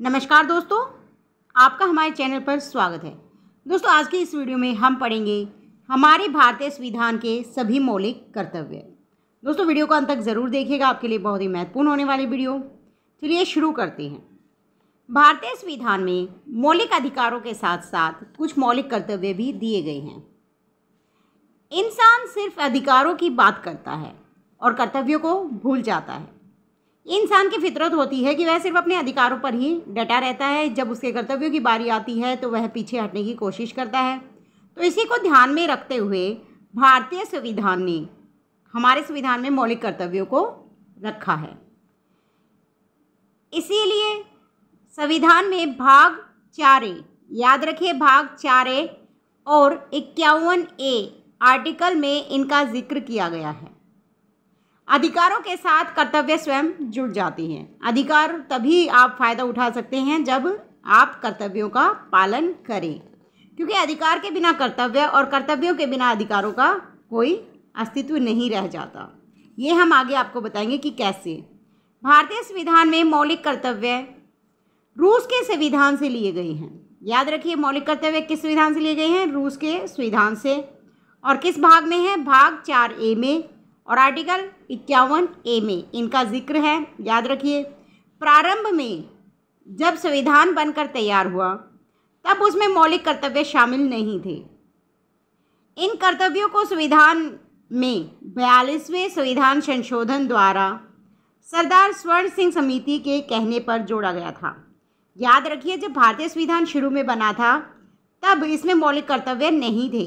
नमस्कार दोस्तों आपका हमारे चैनल पर स्वागत है दोस्तों आज की इस वीडियो में हम पढ़ेंगे हमारे भारतीय संविधान के सभी मौलिक कर्तव्य दोस्तों वीडियो को अंत तक ज़रूर देखिएगा आपके लिए बहुत ही महत्वपूर्ण होने वाली वीडियो चलिए शुरू करते हैं भारतीय संविधान में मौलिक अधिकारों के साथ साथ कुछ मौलिक कर्तव्य भी दिए गए हैं इंसान सिर्फ अधिकारों की बात करता है और कर्तव्यों को भूल जाता है इंसान की फितरत होती है कि वह सिर्फ अपने अधिकारों पर ही डटा रहता है जब उसके कर्तव्यों की बारी आती है तो वह पीछे हटने की कोशिश करता है तो इसी को ध्यान में रखते हुए भारतीय संविधान ने हमारे संविधान में मौलिक कर्तव्यों को रखा है इसीलिए संविधान में भाग चारे याद रखिए भाग चारे और इक्यावन ए आर्टिकल में इनका जिक्र किया गया है अधिकारों के साथ कर्तव्य स्वयं जुड़ जाती हैं अधिकार तभी आप फ़ायदा उठा सकते हैं जब आप कर्तव्यों का पालन करें क्योंकि अधिकार के बिना कर्तव्य और कर्तव्यों के बिना अधिकारों का कोई अस्तित्व नहीं रह जाता ये हम आगे आपको बताएंगे कि कैसे भारतीय संविधान में मौलिक कर्तव्य रूस के संविधान से लिए गए हैं याद रखिए मौलिक कर्तव्य किस संविधान से लिए गए हैं रूस के संविधान से और किस भाग में है भाग चार ए में और आर्टिकल इक्यावन ए में इनका जिक्र है याद रखिए प्रारंभ में जब संविधान बनकर तैयार हुआ तब उसमें मौलिक कर्तव्य शामिल नहीं थे इन कर्तव्यों को संविधान में बयालीसवें संविधान संशोधन द्वारा सरदार स्वर्ण सिंह समिति के कहने पर जोड़ा गया था याद रखिए जब भारतीय संविधान शुरू में बना था तब इसमें मौलिक कर्तव्य नहीं थे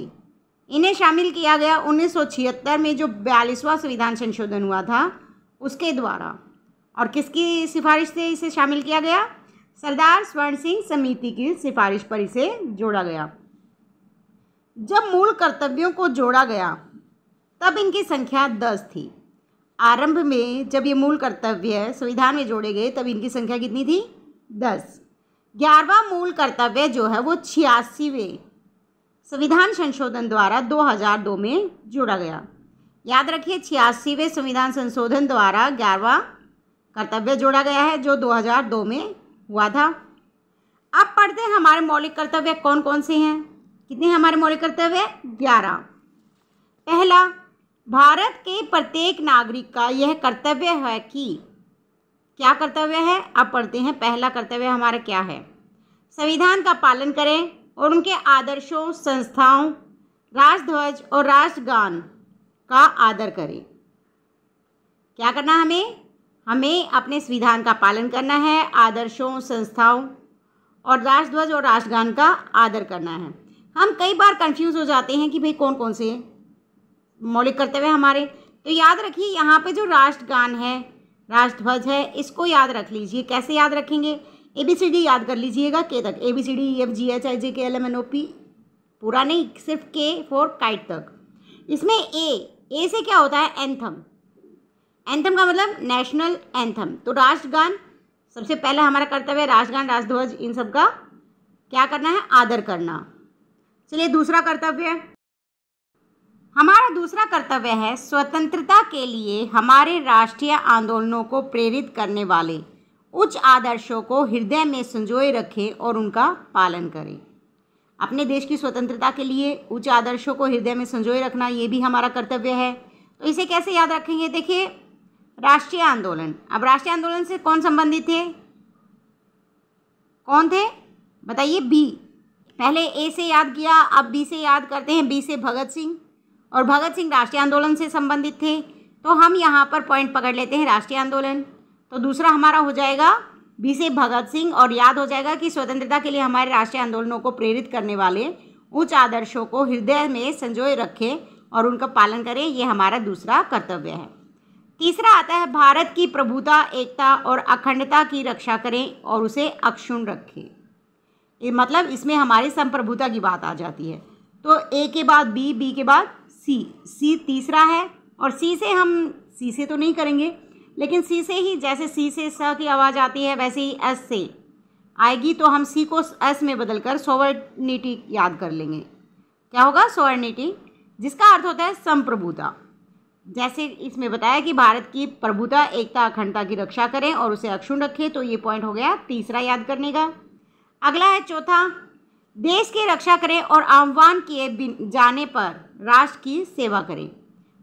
इन्हें शामिल किया गया 1976 में जो बयालीसवां संविधान संशोधन हुआ था उसके द्वारा और किसकी सिफारिश से इसे शामिल किया गया सरदार स्वर्ण सिंह समिति की सिफारिश पर इसे जोड़ा गया जब मूल कर्तव्यों को जोड़ा गया तब इनकी संख्या दस थी आरंभ में जब ये मूल कर्तव्य संविधान में जोड़े गए तब इनकी संख्या कितनी थी दस ग्यारहवा मूल कर्तव्य जो है वो छियासीवें संविधान संशोधन द्वारा 2002 में जोड़ा गया याद रखिए छियासीवें संविधान संशोधन द्वारा ग्यारहवा कर्तव्य जोड़ा गया है जो 2002 में हुआ था अब पढ़ते हैं हमारे मौलिक कर्तव्य कौन कौन से हैं कितने हमारे मौलिक कर्तव्य ग्यारह पहला भारत के प्रत्येक नागरिक का यह कर्तव्य है कि क्या कर्तव्य है अब पढ़ते हैं पहला कर्तव्य हमारा क्या है संविधान का पालन करें और उनके आदर्शों संस्थाओं राजध्वज और राष्ट्रगान का आदर करें क्या करना हमें हमें अपने संविधान का पालन करना है आदर्शों संस्थाओं और राष्ट्रध्वज और राष्ट्रगान का आदर करना है हम कई बार कंफ्यूज हो जाते हैं कि भाई कौन कौन से मौलिक कर्तव्य हमारे तो याद रखिए यहाँ पे जो राष्ट्रगान है राष्ट्रध्वज है इसको याद रख लीजिए कैसे याद रखेंगे ए बी सी डी याद कर लीजिएगा के तक A B C D E F G H I J K L M N O P पूरा नहीं सिर्फ के फॉर काइट तक इसमें ए ए से क्या होता है एंथम एंथम का मतलब नेशनल एंथम तो राष्ट्रगान सबसे पहले हमारा कर्तव्य है राष्ट्रगान राष्ट्रध्वज इन सब का क्या करना है आदर करना चलिए दूसरा कर्तव्य हमारा दूसरा कर्तव्य है स्वतंत्रता के लिए हमारे राष्ट्रीय आंदोलनों को प्रेरित करने वाले उच्च आदर्शों को हृदय में संजोए रखें और उनका पालन करें अपने देश की स्वतंत्रता के लिए उच्च आदर्शों को हृदय में संजोए रखना ये भी हमारा कर्तव्य है तो इसे कैसे याद रखेंगे देखिए राष्ट्रीय आंदोलन अब राष्ट्रीय आंदोलन से कौन संबंधित थे कौन थे बताइए बी पहले ए से याद किया अब बी से याद करते हैं बी से भगत सिंह और भगत सिंह राष्ट्रीय आंदोलन से संबंधित थे तो हम यहाँ पर पॉइंट पकड़ लेते हैं राष्ट्रीय आंदोलन तो दूसरा हमारा हो जाएगा बी से भगत सिंह और याद हो जाएगा कि स्वतंत्रता के लिए हमारे राष्ट्रीय आंदोलनों को प्रेरित करने वाले उच्च आदर्शों को हृदय में संजोए रखें और उनका पालन करें ये हमारा दूसरा कर्तव्य है तीसरा आता है भारत की प्रभुता एकता और अखंडता की रक्षा करें और उसे अक्षुण रखें ये मतलब इसमें हमारी संप्रभुता की बात आ जाती है तो ए के बाद बी बी के बाद सी सी तीसरा है और सी से हम सी से तो नहीं करेंगे लेकिन सी से ही जैसे सी से स की आवाज़ आती है वैसे ही एस से आएगी तो हम सी को एस में बदल कर सोवर्निटी याद कर लेंगे क्या होगा सोवर्निटी जिसका अर्थ होता है संप्रभुता जैसे इसमें बताया कि भारत की प्रभुता एकता अखंडता की रक्षा करें और उसे अक्षुण रखें तो ये पॉइंट हो गया तीसरा याद करने का अगला है चौथा देश की रक्षा करें और आह्वान किए जाने पर राष्ट्र की सेवा करें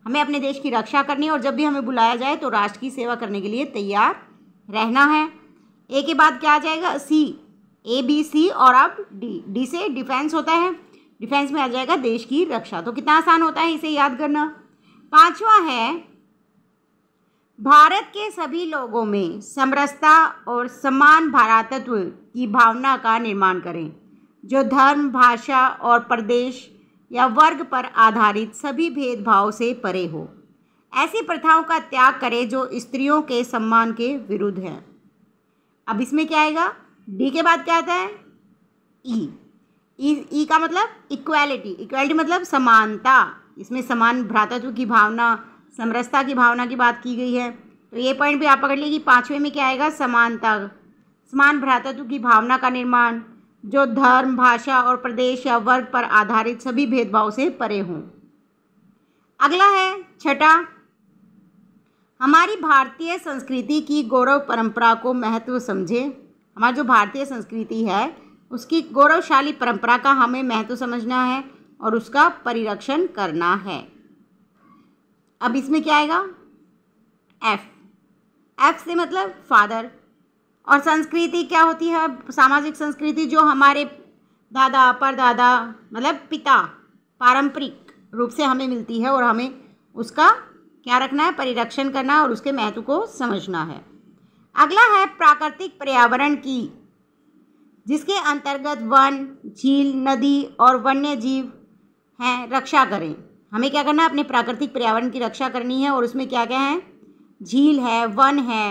हमें अपने देश की रक्षा करनी है और जब भी हमें बुलाया जाए तो राष्ट्र की सेवा करने के लिए तैयार रहना है ए के बाद क्या आ जाएगा सी ए बी सी और अब डी डी से डिफेंस होता है डिफेंस में आ जाएगा देश की रक्षा तो कितना आसान होता है इसे याद करना पांचवा है भारत के सभी लोगों में समरसता और समान भारातत्व की भावना का निर्माण करें जो धर्म भाषा और प्रदेश या वर्ग पर आधारित सभी भेदभाव से परे हो ऐसी प्रथाओं का त्याग करें जो स्त्रियों के सम्मान के विरुद्ध हैं अब इसमें क्या आएगा डी के बाद क्या आता है ई e. ई e, e का मतलब इक्वालिटी इक्वालिटी मतलब समानता इसमें समान भ्रातत्व की भावना समरसता की भावना की बात की गई है तो ये पॉइंट भी आप पकड़ लीजिए कि पाँचवें में क्या आएगा समानता समान भ्रातत्व की भावना का निर्माण जो धर्म भाषा और प्रदेश या वर्ग पर आधारित सभी भेदभाव से परे हों अगला है छठा हमारी भारतीय संस्कृति की गौरव परंपरा को महत्व समझें हमारी जो भारतीय संस्कृति है उसकी गौरवशाली परंपरा का हमें महत्व समझना है और उसका परिरक्षण करना है अब इसमें क्या आएगा एफ एफ से मतलब फादर और संस्कृति क्या होती है सामाजिक संस्कृति जो हमारे दादा परदादा मतलब पिता पारंपरिक रूप से हमें मिलती है और हमें उसका क्या रखना है परिरक्षण करना है और उसके महत्व को समझना है अगला है प्राकृतिक पर्यावरण की जिसके अंतर्गत वन झील नदी और वन्य जीव हैं रक्षा करें हमें क्या करना है अपने प्राकृतिक पर्यावरण की रक्षा करनी है और उसमें क्या क्या है झील है वन है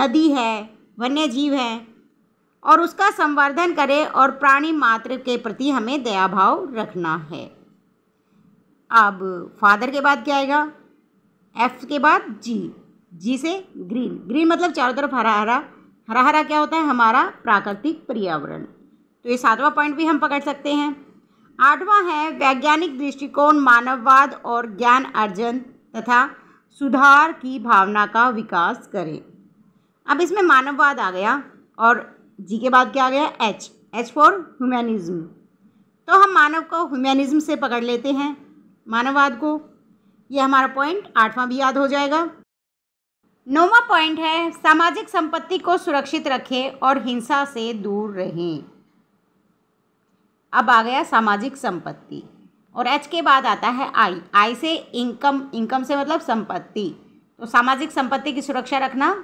नदी है वन्य जीव है और उसका संवर्धन करें और प्राणी मात्र के प्रति हमें दया भाव रखना है अब फादर के बाद क्या आएगा एफ के बाद जी जी से ग्रीन ग्रीन मतलब चारों तरफ हरा हरा हरा हरा क्या होता है हमारा प्राकृतिक पर्यावरण तो ये सातवां पॉइंट भी हम पकड़ सकते हैं आठवां है वैज्ञानिक दृष्टिकोण मानववाद और ज्ञान अर्जन तथा सुधार की भावना का विकास करें अब इसमें मानववाद आ गया और जी के बाद क्या आ गया एच एच फॉर ह्यूमैनिज्म तो हम मानव को ह्यूमनिज़्म से पकड़ लेते हैं मानववाद को ये हमारा पॉइंट आठवां भी याद हो जाएगा नौवा पॉइंट है सामाजिक संपत्ति को सुरक्षित रखें और हिंसा से दूर रहें अब आ गया सामाजिक संपत्ति और एच के बाद आता है आई आई से इनकम इनकम से मतलब संपत्ति तो सामाजिक संपत्ति की सुरक्षा रखना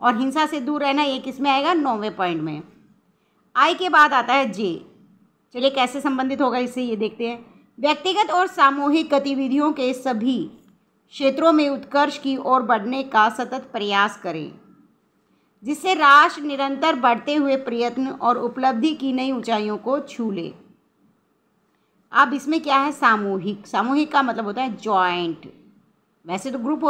और हिंसा से दूर रहना ये किस में आएगा नौवें पॉइंट में आई के बाद आता है जे चलिए कैसे संबंधित होगा इससे ये देखते हैं व्यक्तिगत और सामूहिक गतिविधियों के सभी क्षेत्रों में उत्कर्ष की ओर बढ़ने का सतत प्रयास करें जिससे राष्ट्र निरंतर बढ़ते हुए प्रयत्न और उपलब्धि की नई ऊंचाइयों को छू ले अब इसमें क्या है सामूहिक सामूहिक का मतलब होता है जॉइंट वैसे तो ग्रुप,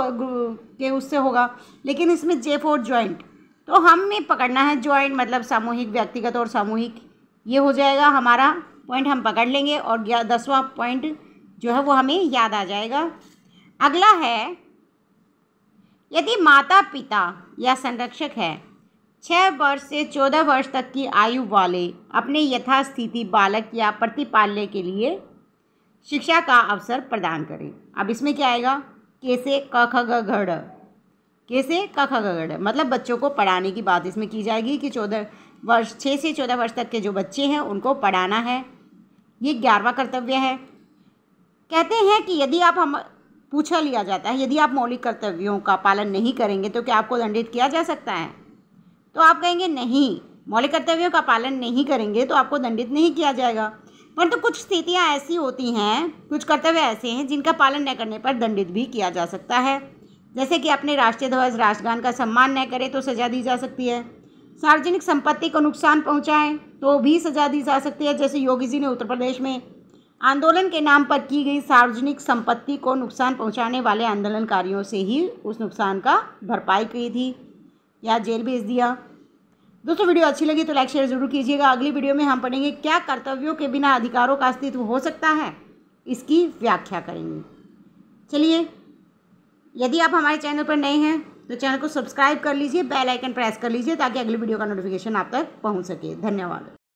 के उससे होगा लेकिन इसमें जे फोर ज्वाइंट तो हमें पकड़ना है ज्वाइंट मतलब सामूहिक व्यक्तिगत और सामूहिक ये हो जाएगा हमारा पॉइंट हम पकड़ लेंगे और दसवां पॉइंट जो है वो हमें याद आ जाएगा अगला है यदि माता पिता या संरक्षक है छः वर्ष से चौदह वर्ष तक की आयु वाले अपने यथास्थिति बालक या प्रतिपाल्य के लिए शिक्षा का अवसर प्रदान करें अब इसमें क्या आएगा कैसे क ख कैसे क ख मतलब बच्चों को पढ़ाने की बात इसमें की जाएगी कि चौदह वर्ष छः से चौदह वर्ष तक के जो बच्चे हैं उनको पढ़ाना है ये ग्यारहवा कर्तव्य है कहते हैं कि यदि आप हम पूछा लिया जाता है यदि आप मौलिक कर्तव्यों का पालन नहीं करेंगे तो क्या आपको दंडित किया जा सकता है तो आप कहेंगे नहीं मौलिक कर्तव्यों का पालन नहीं करेंगे तो आपको दंडित नहीं किया जाएगा परंतु तो कुछ स्थितियाँ ऐसी होती हैं कुछ कर्तव्य ऐसे हैं जिनका पालन न करने पर दंडित भी किया जा सकता है जैसे कि अपने राष्ट्रीय ध्वज राष्ट्रगान का सम्मान न करें तो सजा दी जा सकती है सार्वजनिक संपत्ति को नुकसान पहुँचाएँ तो भी सजा दी जा सकती है जैसे योगी जी ने उत्तर प्रदेश में आंदोलन के नाम पर की गई सार्वजनिक संपत्ति को नुकसान पहुंचाने वाले आंदोलनकारियों से ही उस नुकसान का भरपाई की थी या जेल भेज दिया दोस्तों वीडियो अच्छी लगी तो लाइक शेयर जरूर कीजिएगा अगली वीडियो में हम पढ़ेंगे क्या कर्तव्यों के बिना अधिकारों का अस्तित्व हो सकता है इसकी व्याख्या करेंगे चलिए यदि आप हमारे चैनल पर नए हैं तो चैनल को सब्सक्राइब कर लीजिए बेल आइकन प्रेस कर लीजिए ताकि अगली वीडियो का नोटिफिकेशन आप तक पहुंच सके धन्यवाद